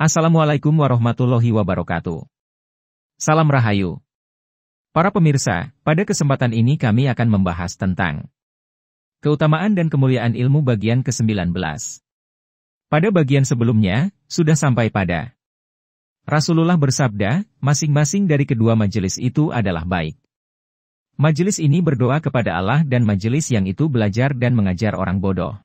Assalamualaikum warahmatullahi wabarakatuh. Salam Rahayu. Para pemirsa, pada kesempatan ini kami akan membahas tentang Keutamaan dan Kemuliaan Ilmu bagian ke-19. Pada bagian sebelumnya, sudah sampai pada Rasulullah bersabda, masing-masing dari kedua majelis itu adalah baik. Majelis ini berdoa kepada Allah dan majelis yang itu belajar dan mengajar orang bodoh.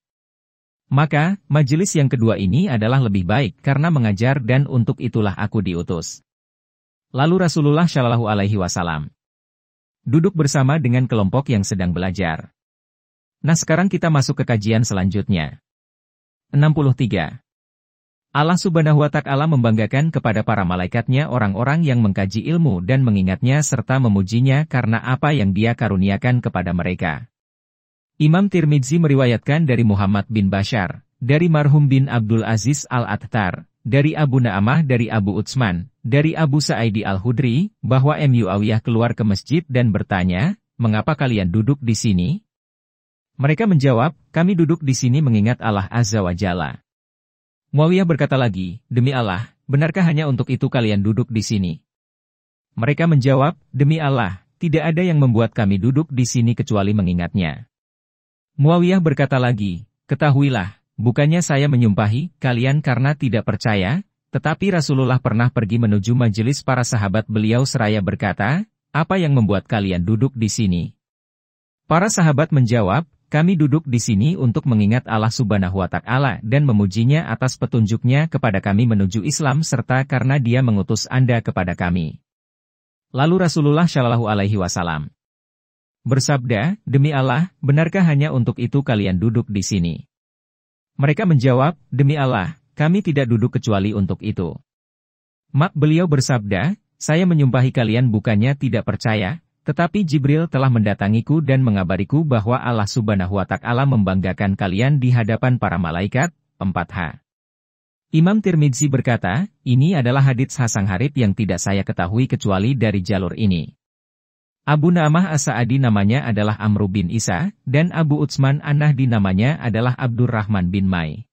Maka, majelis yang kedua ini adalah lebih baik karena mengajar dan untuk itulah aku diutus. Lalu Rasulullah Shallallahu Alaihi Wasallam duduk bersama dengan kelompok yang sedang belajar. Nah sekarang kita masuk ke kajian selanjutnya. 63. Allah subhanahu wa ta'ala membanggakan kepada para malaikatnya orang-orang yang mengkaji ilmu dan mengingatnya serta memujinya karena apa yang dia karuniakan kepada mereka. Imam Tirmidzi meriwayatkan dari Muhammad bin Bashar, dari Marhum bin Abdul Aziz Al-Attar, dari Abu Naamah dari Abu Utsman, dari Abu Sa'idi Al-Hudri, bahwa Muawiyah keluar ke masjid dan bertanya, mengapa kalian duduk di sini? Mereka menjawab, kami duduk di sini mengingat Allah Azza wa Jalla. Muawiyah berkata lagi, demi Allah, benarkah hanya untuk itu kalian duduk di sini? Mereka menjawab, demi Allah, tidak ada yang membuat kami duduk di sini kecuali mengingatnya. Muawiyah berkata lagi, Ketahuilah, bukannya saya menyumpahi kalian karena tidak percaya, tetapi Rasulullah pernah pergi menuju majelis para sahabat beliau seraya berkata, apa yang membuat kalian duduk di sini? Para sahabat menjawab, kami duduk di sini untuk mengingat Allah subhanahu wa ta'ala dan memujinya atas petunjuknya kepada kami menuju Islam serta karena dia mengutus Anda kepada kami. Lalu Rasulullah Shallallahu Alaihi Wasallam bersabda, Demi Allah, benarkah hanya untuk itu kalian duduk di sini? Mereka menjawab, Demi Allah, kami tidak duduk kecuali untuk itu. Mak beliau bersabda, Saya menyumpahi kalian bukannya tidak percaya, tetapi Jibril telah mendatangiku dan mengabariku bahwa Allah subhanahu wa ta'ala membanggakan kalian di hadapan para malaikat, 4H. Imam Tirmidzi berkata, ini adalah hadits Hasan Harib yang tidak saya ketahui kecuali dari jalur ini. Abu Namah As-Sa'adi namanya adalah Amru bin Isa, dan Abu Utsman An-Nahdi namanya adalah Abdurrahman bin Mai.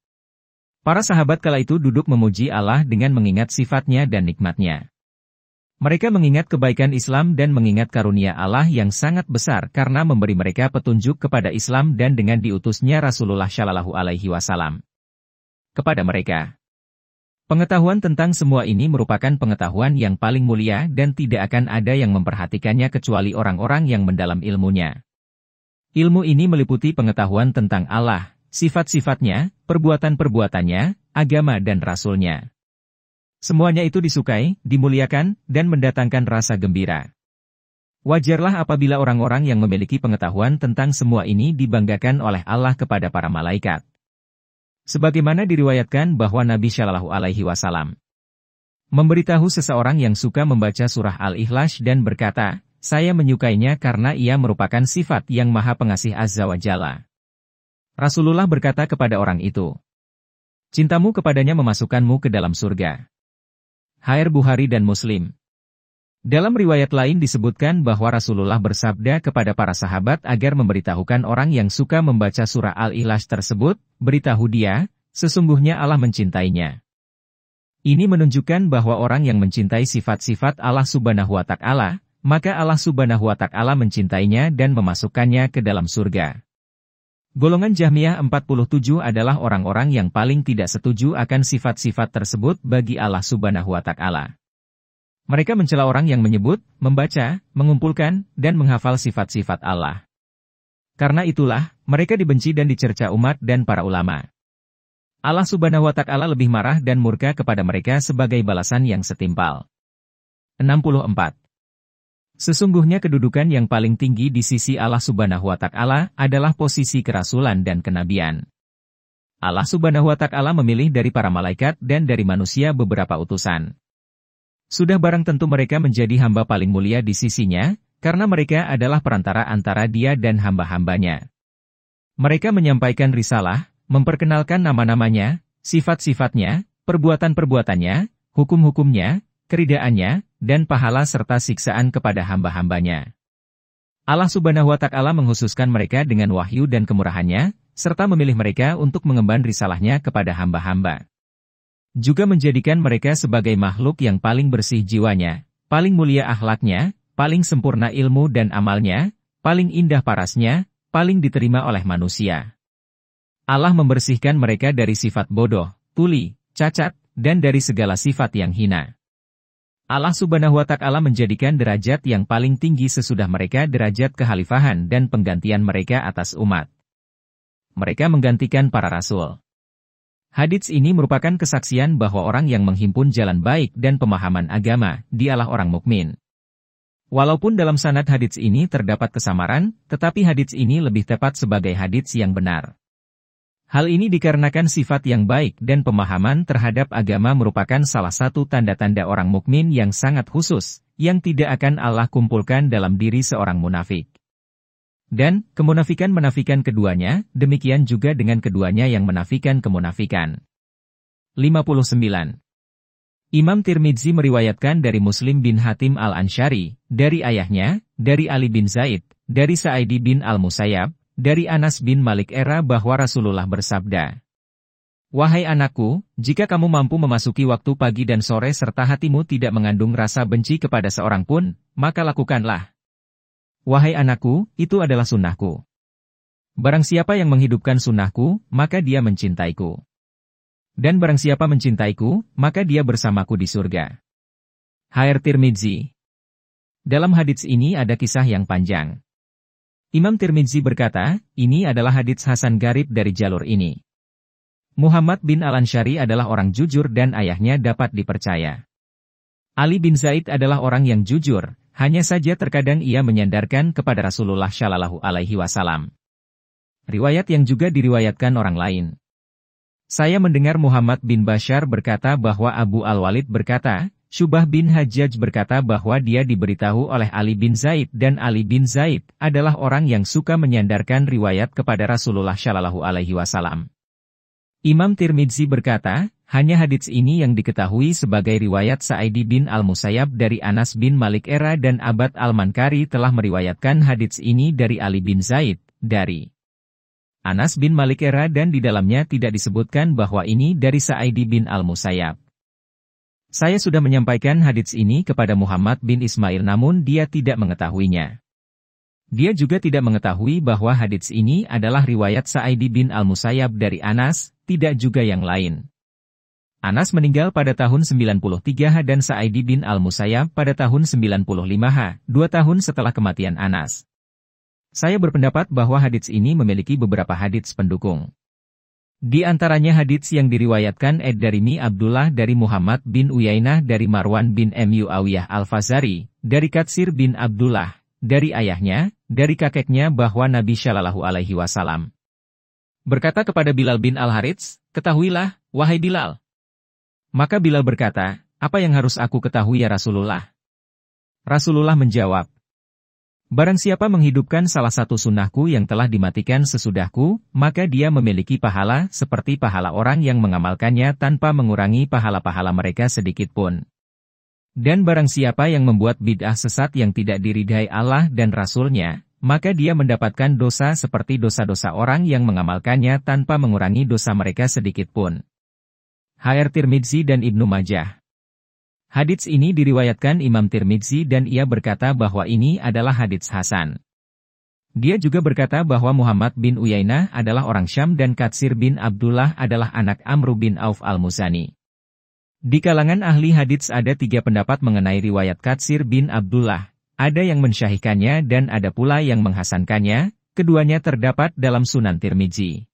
Para sahabat kala itu duduk memuji Allah dengan mengingat sifatnya dan nikmatnya. Mereka mengingat kebaikan Islam dan mengingat karunia Allah yang sangat besar karena memberi mereka petunjuk kepada Islam dan dengan diutusnya Rasulullah Shallallahu Alaihi Wasallam. Kepada mereka, Pengetahuan tentang semua ini merupakan pengetahuan yang paling mulia dan tidak akan ada yang memperhatikannya kecuali orang-orang yang mendalam ilmunya. Ilmu ini meliputi pengetahuan tentang Allah, sifat-sifatnya, perbuatan-perbuatannya, agama dan rasulnya. Semuanya itu disukai, dimuliakan, dan mendatangkan rasa gembira. Wajarlah apabila orang-orang yang memiliki pengetahuan tentang semua ini dibanggakan oleh Allah kepada para malaikat. Sebagaimana diriwayatkan bahwa Nabi Shallallahu Alaihi Wasallam memberitahu seseorang yang suka membaca surah Al-Ikhlas dan berkata, saya menyukainya karena ia merupakan sifat yang maha pengasih Azza wa Jalla. Rasulullah berkata kepada orang itu, Cintamu kepadanya memasukkanmu ke dalam surga. Hair Buhari dan Muslim dalam riwayat lain disebutkan bahwa Rasulullah bersabda kepada para sahabat agar memberitahukan orang yang suka membaca surah Al-Ikhlas tersebut, beritahu dia, sesungguhnya Allah mencintainya. Ini menunjukkan bahwa orang yang mencintai sifat-sifat Allah subhanahu wa ta'ala, maka Allah subhanahu wa ta'ala mencintainya dan memasukkannya ke dalam surga. Golongan Jahmiyah 47 adalah orang-orang yang paling tidak setuju akan sifat-sifat tersebut bagi Allah subhanahu wa ta'ala. Mereka mencela orang yang menyebut, membaca, mengumpulkan, dan menghafal sifat-sifat Allah. Karena itulah, mereka dibenci dan dicerca umat dan para ulama. Allah subhanahu wa ta'ala lebih marah dan murka kepada mereka sebagai balasan yang setimpal. 64. Sesungguhnya kedudukan yang paling tinggi di sisi Allah subhanahu wa ta'ala adalah posisi kerasulan dan kenabian. Allah subhanahu wa ta'ala memilih dari para malaikat dan dari manusia beberapa utusan. Sudah barang tentu mereka menjadi hamba paling mulia di sisinya, karena mereka adalah perantara antara dia dan hamba-hambanya. Mereka menyampaikan risalah, memperkenalkan nama-namanya, sifat-sifatnya, perbuatan-perbuatannya, hukum-hukumnya, keridaannya, dan pahala serta siksaan kepada hamba-hambanya. Allah subhanahu wa ta'ala menghususkan mereka dengan wahyu dan kemurahannya, serta memilih mereka untuk mengemban risalahnya kepada hamba-hamba juga menjadikan mereka sebagai makhluk yang paling bersih jiwanya, paling mulia akhlaknya, paling sempurna ilmu dan amalnya, paling indah parasnya, paling diterima oleh manusia. Allah membersihkan mereka dari sifat bodoh, tuli, cacat, dan dari segala sifat yang hina. Allah subhanahu wa ta'ala menjadikan derajat yang paling tinggi sesudah mereka derajat kehalifahan dan penggantian mereka atas umat. Mereka menggantikan para rasul. Hadits ini merupakan kesaksian bahwa orang yang menghimpun jalan baik dan pemahaman agama, dialah orang mukmin. Walaupun dalam sanad hadits ini terdapat kesamaran, tetapi hadits ini lebih tepat sebagai hadits yang benar. Hal ini dikarenakan sifat yang baik dan pemahaman terhadap agama merupakan salah satu tanda-tanda orang mukmin yang sangat khusus, yang tidak akan Allah kumpulkan dalam diri seorang munafik. Dan, kemunafikan menafikan keduanya, demikian juga dengan keduanya yang menafikan kemunafikan. 59. Imam Tirmidzi meriwayatkan dari Muslim bin Hatim al-Ansyari, dari ayahnya, dari Ali bin Zaid, dari Sa'idi bin al-Musayyab, dari Anas bin Malik era bahwa Rasulullah bersabda, Wahai anakku, jika kamu mampu memasuki waktu pagi dan sore serta hatimu tidak mengandung rasa benci kepada seorang pun, maka lakukanlah. Wahai anakku, itu adalah sunnahku. Barang siapa yang menghidupkan sunnahku, maka dia mencintaiku. Dan barang siapa mencintaiku, maka dia bersamaku di surga. HR Tirmidzi Dalam hadits ini ada kisah yang panjang. Imam Tirmidzi berkata, ini adalah hadits Hasan Garib dari jalur ini. Muhammad bin Al-Ansyari adalah orang jujur dan ayahnya dapat dipercaya. Ali bin Zaid adalah orang yang jujur, hanya saja terkadang ia menyandarkan kepada Rasulullah Shallallahu Alaihi Wasallam. Riwayat yang juga diriwayatkan orang lain. Saya mendengar Muhammad bin Bashar berkata bahwa Abu Al-Walid berkata, Syubah bin Hajjaj berkata bahwa dia diberitahu oleh Ali bin Zaid dan Ali bin Zaid adalah orang yang suka menyandarkan riwayat kepada Rasulullah Shallallahu Alaihi Wasallam. Imam Tirmidzi berkata, hanya hadits ini yang diketahui sebagai riwayat Sa'id bin Al-Musayyab dari Anas bin Malik era dan Abad Al-Mankari telah meriwayatkan hadits ini dari Ali bin Zaid, dari Anas bin Malik era dan di dalamnya tidak disebutkan bahwa ini dari Sa'id bin Al-Musayyab. Saya sudah menyampaikan hadits ini kepada Muhammad bin Ismail namun dia tidak mengetahuinya. Dia juga tidak mengetahui bahwa hadits ini adalah riwayat Sa'id bin Al-Musayyab dari Anas, tidak juga yang lain. Anas meninggal pada tahun 93H dan Sa'id bin Al-Musayyab pada tahun 95H, dua tahun setelah kematian Anas. Saya berpendapat bahwa hadits ini memiliki beberapa hadits pendukung. Di antaranya hadits yang diriwayatkan Ed darimi Abdullah dari Muhammad bin Uyainah dari Marwan bin Muawiyah Al-Fazari, dari Katsir bin Abdullah, dari ayahnya, dari kakeknya bahwa Nabi Shallallahu Alaihi Wasallam berkata kepada Bilal bin Al-Harits, Ketahuilah, wahai Bilal, maka Bilal berkata, apa yang harus aku ketahui ya Rasulullah? Rasulullah menjawab, Barang siapa menghidupkan salah satu sunnahku yang telah dimatikan sesudahku, maka dia memiliki pahala seperti pahala orang yang mengamalkannya tanpa mengurangi pahala-pahala mereka sedikitpun. Dan barang siapa yang membuat bid'ah sesat yang tidak diridhai Allah dan Rasulnya, maka dia mendapatkan dosa seperti dosa-dosa orang yang mengamalkannya tanpa mengurangi dosa mereka sedikitpun. HR Tirmidzi dan Ibnu Majah. Hadits ini diriwayatkan Imam Tirmidzi dan ia berkata bahwa ini adalah hadits Hasan. Dia juga berkata bahwa Muhammad bin Uyainah adalah orang Syam dan Katsir bin Abdullah adalah anak Amr bin Auf al-Musani. Di kalangan ahli hadits ada tiga pendapat mengenai riwayat Katsir bin Abdullah. Ada yang mensyahikannya dan ada pula yang menghasankannya, keduanya terdapat dalam Sunan Tirmidzi.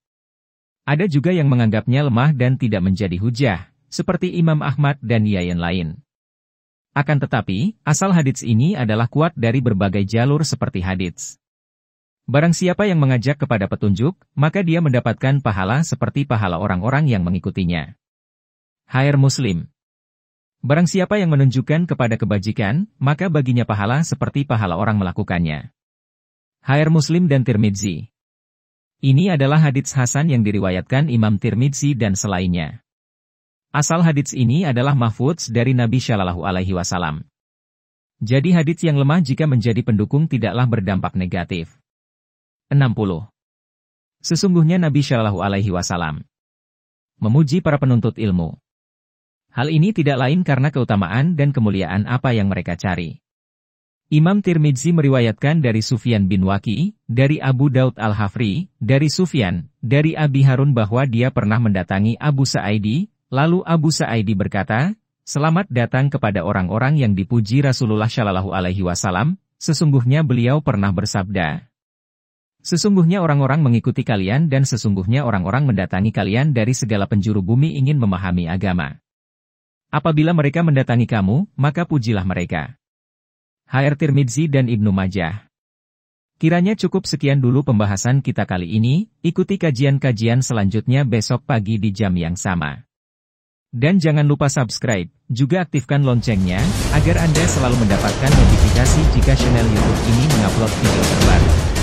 Ada juga yang menganggapnya lemah dan tidak menjadi hujah, seperti Imam Ahmad dan Yayan lain. Akan tetapi, asal hadits ini adalah kuat dari berbagai jalur seperti hadits. Barang siapa yang mengajak kepada petunjuk, maka dia mendapatkan pahala seperti pahala orang-orang yang mengikutinya. Hair Muslim Barang siapa yang menunjukkan kepada kebajikan, maka baginya pahala seperti pahala orang melakukannya. Hair Muslim dan Tirmidzi ini adalah hadits Hasan yang diriwayatkan Imam Tirmidzi dan selainnya. Asal hadits ini adalah mahfudz dari Nabi Shallallahu Alaihi Wasallam. Jadi hadits yang lemah jika menjadi pendukung tidaklah berdampak negatif. 60. Sesungguhnya Nabi Shallallahu Alaihi Wasallam memuji para penuntut ilmu. Hal ini tidak lain karena keutamaan dan kemuliaan apa yang mereka cari. Imam Tirmidzi meriwayatkan dari Sufyan bin Waki, dari Abu Daud Al-Hafri, dari Sufyan, dari Abi Harun bahwa dia pernah mendatangi Abu Sa'idi, lalu Abu Sa'idi berkata, Selamat datang kepada orang-orang yang dipuji Rasulullah Shallallahu Alaihi Wasallam, sesungguhnya beliau pernah bersabda. Sesungguhnya orang-orang mengikuti kalian dan sesungguhnya orang-orang mendatangi kalian dari segala penjuru bumi ingin memahami agama. Apabila mereka mendatangi kamu, maka pujilah mereka. HR Tirmidzi dan Ibnu Majah. Kiranya cukup sekian dulu pembahasan kita kali ini, ikuti kajian-kajian selanjutnya besok pagi di jam yang sama. Dan jangan lupa subscribe, juga aktifkan loncengnya, agar Anda selalu mendapatkan notifikasi jika channel YouTube ini mengupload video terbaru.